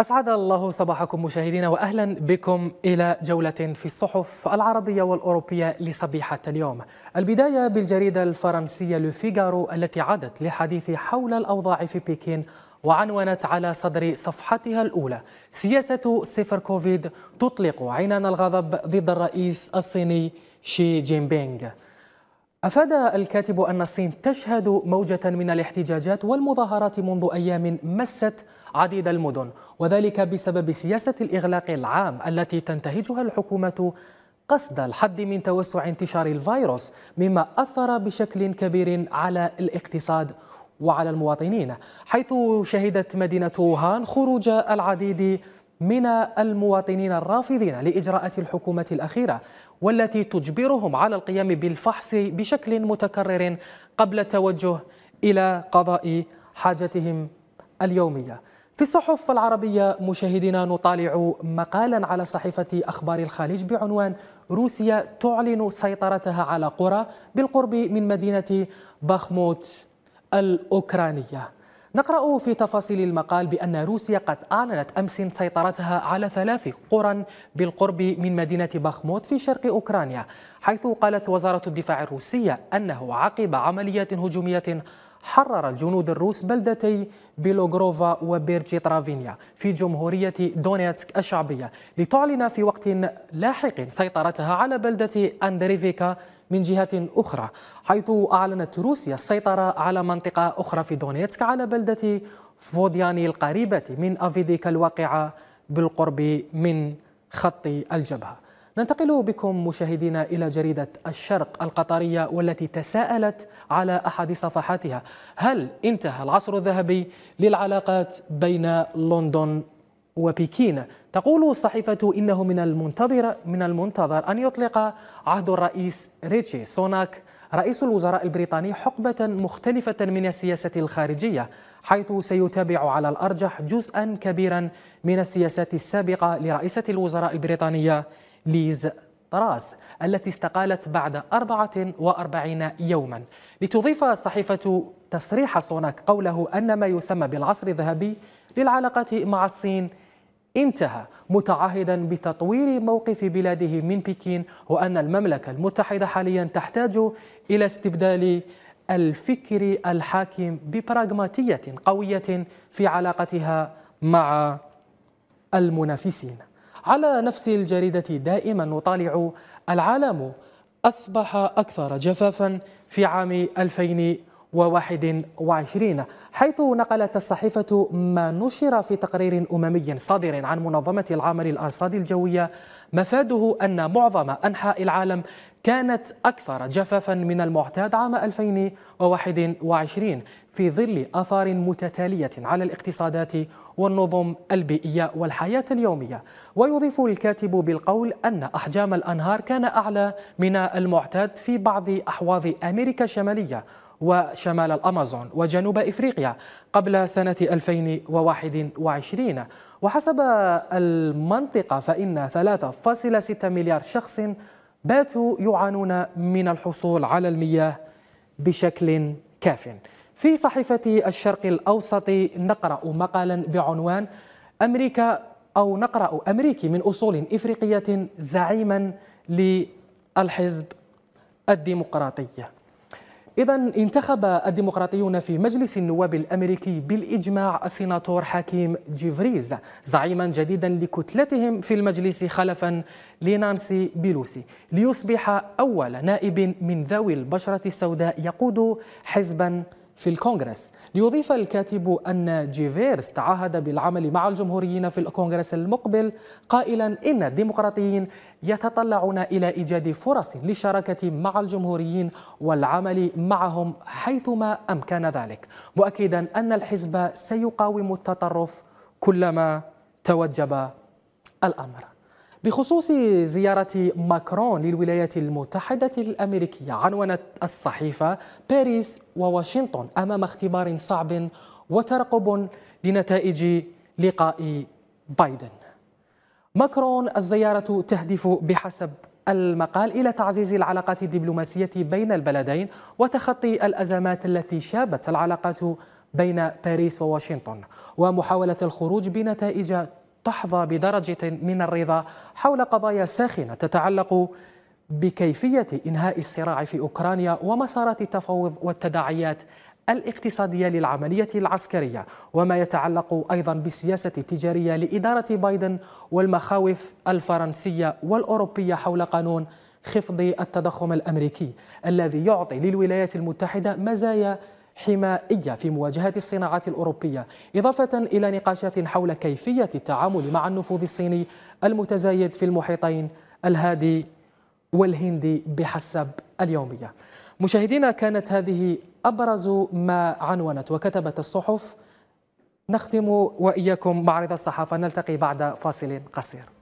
أسعد الله صباحكم مشاهدينا وأهلا بكم إلى جولة في الصحف العربية والأوروبية لصبيحة اليوم البداية بالجريدة الفرنسية لفيغارو التي عادت لحديث حول الأوضاع في بكين وعنونت على صدر صفحتها الأولى سياسة سفر كوفيد تطلق عنان الغضب ضد الرئيس الصيني شي جين بينغ أفاد الكاتب أن الصين تشهد موجة من الاحتجاجات والمظاهرات منذ أيام مست عديد المدن وذلك بسبب سياسة الإغلاق العام التي تنتهجها الحكومة قصد الحد من توسع انتشار الفيروس مما أثر بشكل كبير على الاقتصاد وعلى المواطنين حيث شهدت مدينة ووهان خروج العديد من المواطنين الرافضين لإجراءات الحكومة الأخيرة والتي تجبرهم على القيام بالفحص بشكل متكرر قبل التوجه إلى قضاء حاجتهم اليومية في الصحف العربية مشاهدينا نطالع مقالا على صحيفة أخبار الخليج بعنوان روسيا تعلن سيطرتها على قرى بالقرب من مدينة بخموت الأوكرانية نقرأ في تفاصيل المقال بأن روسيا قد أعلنت أمس سيطرتها على ثلاث قرى بالقرب من مدينة باخموت في شرق أوكرانيا حيث قالت وزارة الدفاع الروسية أنه عقب عمليات هجومية حرر الجنود الروس بلدتي بيلوغروفا ترافينيا في جمهورية دونيتسك الشعبية لتعلن في وقت لاحق سيطرتها على بلدة أندريفيكا من جهة أخرى حيث أعلنت روسيا السيطرة على منطقة أخرى في دونيتسك على بلدة فودياني القريبة من أفيديكا الواقعة بالقرب من خط الجبهة ننتقل بكم مشاهدينا إلى جريدة الشرق القطرية والتي تساءلت على أحد صفحاتها هل انتهى العصر الذهبي للعلاقات بين لندن وبكين تقول الصحيفة إنه من المنتظر من المنتظر أن يطلق عهد الرئيس ريتشي سوناك رئيس الوزراء البريطاني حقبة مختلفة من السياسة الخارجية حيث سيتابع على الأرجح جزءا كبيرا من السياسات السابقة لرئيسة الوزراء البريطانية ليز طراز التي استقالت بعد 44 يوما لتضيف صحيفة تصريح سوناك قوله أن ما يسمى بالعصر الذهبي للعلاقة مع الصين انتهى متعهدا بتطوير موقف بلاده من بكين وأن المملكة المتحدة حاليا تحتاج إلى استبدال الفكر الحاكم ببراغماتية قوية في علاقتها مع المنافسين على نفس الجريدة دائما نطالع العالم أصبح أكثر جفافا في عام 2020 2021 حيث نقلت الصحيفة ما نشر في تقرير أممي صادر عن منظمة العمل للأرصاد الجوية مفاده أن معظم أنحاء العالم كانت أكثر جفافا من المعتاد عام 2021 في ظل آثار متتالية على الاقتصادات والنظم البيئية والحياة اليومية ويضيف الكاتب بالقول أن أحجام الأنهار كان أعلى من المعتاد في بعض أحواض أمريكا الشمالية وشمال الأمازون وجنوب إفريقيا قبل سنة 2021 وحسب المنطقة فإن 3.6 مليار شخص باتوا يعانون من الحصول على المياه بشكل كاف في صحيفة الشرق الأوسط نقرأ مقالا بعنوان أمريكا أو نقرأ أمريكي من أصول إفريقية زعيما للحزب الديمقراطي إذا انتخب الديمقراطيون في مجلس النواب الأمريكي بالإجماع السيناتور حكيم جيفريز زعيما جديدا لكتلتهم في المجلس خلفا لنانسي بيلوسي ليصبح أول نائب من ذوي البشرة السوداء يقود حزبا في الكونغرس ليضيف الكاتب أن جيفيرس تعهد بالعمل مع الجمهوريين في الكونغرس المقبل قائلا إن الديمقراطيين يتطلعون إلى إيجاد فرص للشراكة مع الجمهوريين والعمل معهم حيثما أمكن ذلك مؤكدا أن الحزب سيقاوم التطرف كلما توجب الأمر بخصوص زيارة ماكرون للولايات المتحدة الأمريكية عنونت الصحيفة باريس وواشنطن أمام اختبار صعب وترقب لنتائج لقاء بايدن ماكرون الزيارة تهدف بحسب المقال إلى تعزيز العلاقات الدبلوماسية بين البلدين وتخطي الأزمات التي شابت العلاقات بين باريس وواشنطن ومحاولة الخروج بنتائج تحظى بدرجة من الرضا حول قضايا ساخنة تتعلق بكيفية إنهاء الصراع في أوكرانيا ومسارات التفاوض والتداعيات الاقتصادية للعملية العسكرية وما يتعلق أيضا بالسياسة التجارية لإدارة بايدن والمخاوف الفرنسية والأوروبية حول قانون خفض التضخم الأمريكي الذي يعطي للولايات المتحدة مزايا حمائية في مواجهة الصناعات الأوروبية إضافة إلى نقاشات حول كيفية التعامل مع النفوذ الصيني المتزايد في المحيطين الهادي والهندي بحسب اليومية مشاهدينا كانت هذه أبرز ما عنونت وكتبت الصحف نختم وإياكم معرض الصحافة نلتقي بعد فاصل قصير